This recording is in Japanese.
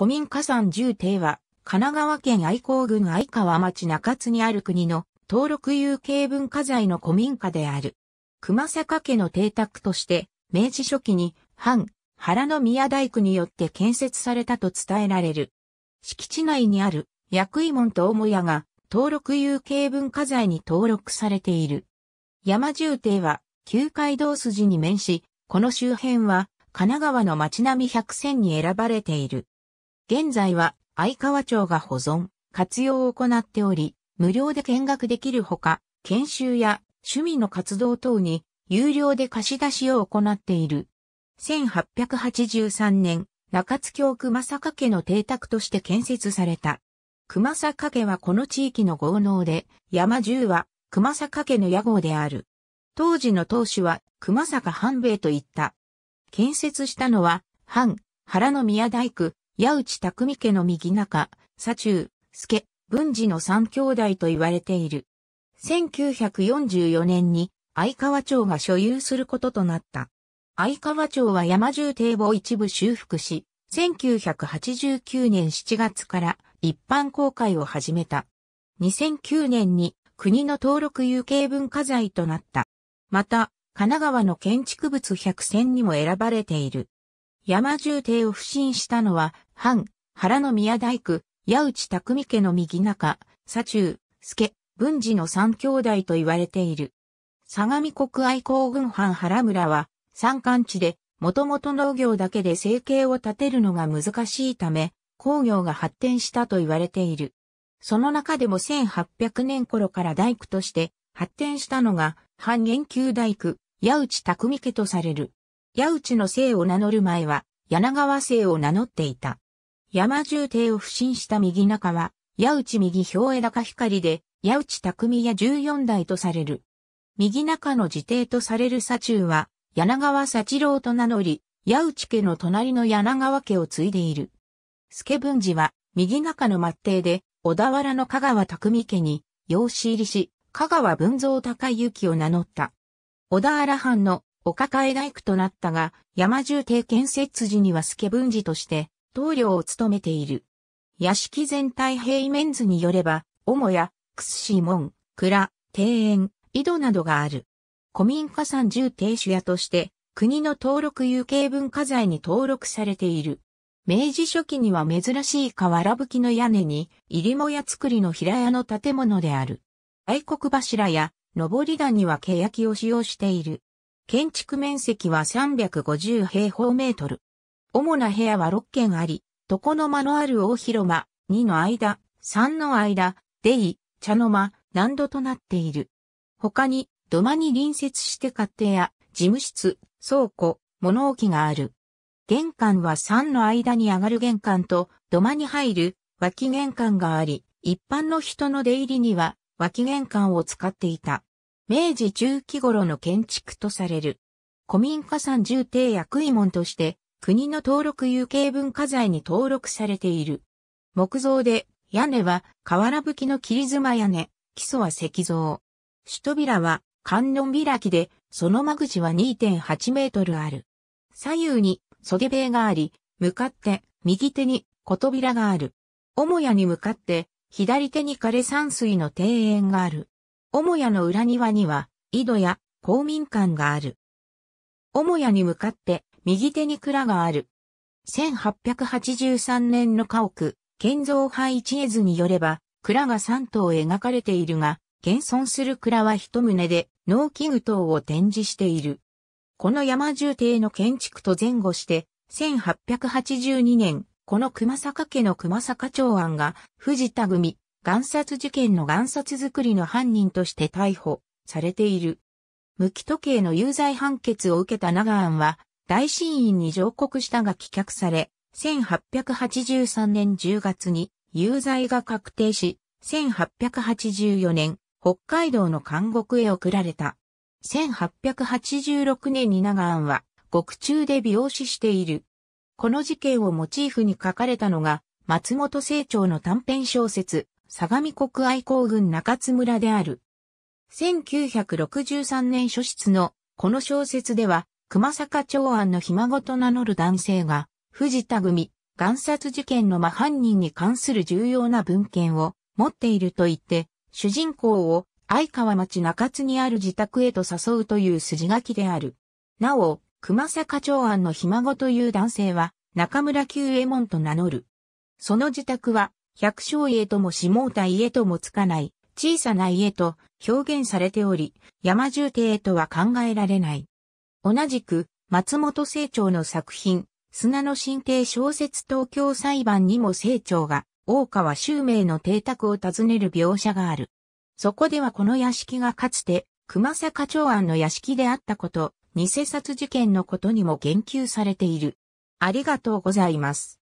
古民家山重邸は、神奈川県愛甲郡愛川町中津にある国の登録有形文化財の古民家である。熊坂家の邸宅として、明治初期に藩、原の宮大工によって建設されたと伝えられる。敷地内にある薬医門と母屋が登録有形文化財に登録されている。山重邸は旧街道筋に面し、この周辺は神奈川の町並み100選に選ばれている。現在は相川町が保存、活用を行っており、無料で見学できるほか、研修や趣味の活動等に有料で貸し出しを行っている。1883年、中津京熊坂家の邸宅として建設された。熊坂家はこの地域の豪農で、山十は熊坂家の屋号である。当時の当主は熊坂半兵衛と言った。建設したのは、藩、原の宮大工、矢内匠家の右中、左中、助、文治の三兄弟と言われている。1944年に相川町が所有することとなった。相川町は山重堤防一部修復し、1989年7月から一般公開を始めた。2009年に国の登録有形文化財となった。また、神奈川の建築物100選にも選ばれている。山重帝を不審したのは、藩、原の宮大工、矢内匠家の右中、左中、助、文治の三兄弟と言われている。相模国愛好軍藩原村は、山間地で、もともと農業だけで生計を立てるのが難しいため、工業が発展したと言われている。その中でも1800年頃から大工として発展したのが、半元宮大工、矢内匠家とされる。矢内の姓を名乗る前は、柳川姓を名乗っていた。山重帝を不審した右中は、矢内右表枝か光で、矢内匠や14代とされる。右中の自帝とされる左中は、柳川幸郎と名乗り、矢内家の隣の柳川家を継いでいる。助文寺は、右中の末帝で、小田原の香川匠家に、養子入りし、香川文蔵高幸を名乗った。小田原藩のお抱え大工となったが、山重邸建設時には助文寺として、棟梁を務めている。屋敷全体平面図によれば、母屋、屈門、蔵、庭園、井戸などがある。古民家三重邸主屋として、国の登録有形文化財に登録されている。明治初期には珍しい瓦葺きの屋根に、入りもや作りの平屋の建物である。愛国柱や、上り段には欅を使用している。建築面積は350平方メートル。主な部屋は6軒あり、床の間のある大広間、2の間、3の間、出井、茶の間、難度となっている。他に、土間に隣接して勝手や、事務室、倉庫、物置がある。玄関は3の間に上がる玄関と、土間に入る、脇玄関があり、一般の人の出入りには、脇玄関を使っていた。明治中期頃の建築とされる。古民家山重邸薬位門として、国の登録有形文化財に登録されている。木造で、屋根は瓦吹きの切妻屋根、基礎は石像。首扉は観音開きで、その間口は2.8メートルある。左右に袖塀があり、向かって右手に小扉がある。母屋に向かって左手に枯山水の庭園がある。母屋の裏庭には、井戸や公民館がある。母屋に向かって右手に蔵がある。1883年の家屋、建造配置絵図によれば、蔵が3棟描かれているが、現存する蔵は一棟で、農機具等を展示している。この山重邸の建築と前後して、1882年、この熊坂家の熊坂長安が、藤田組、岩札事件の岩札作りの犯人として逮捕されている。無期時計の有罪判決を受けた長安は、大審院に上告したが棄却され、1883年10月に有罪が確定し、1884年、北海道の監獄へ送られた。1886年に長安は、獄中で病死している。この事件をモチーフに書かれたのが、松本清張の短編小説、相模国愛好軍中津村である。1963年初出のこの小説では、熊坂長安のひ孫と名乗る男性が、藤田組、贋殺事件の真犯人に関する重要な文献を持っていると言って、主人公を相川町中津にある自宅へと誘うという筋書きである。なお、熊坂長安のひ孫という男性は、中村久右衛門と名乗る。その自宅は、百姓家とも下田家ともつかない、小さな家と表現されており、山重邸とは考えられない。同じく、松本清張の作品、砂の神帝小説東京裁判にも清張が、大川周明の邸宅を訪ねる描写がある。そこではこの屋敷がかつて、熊坂長安の屋敷であったこと、偽札事件のことにも言及されている。ありがとうございます。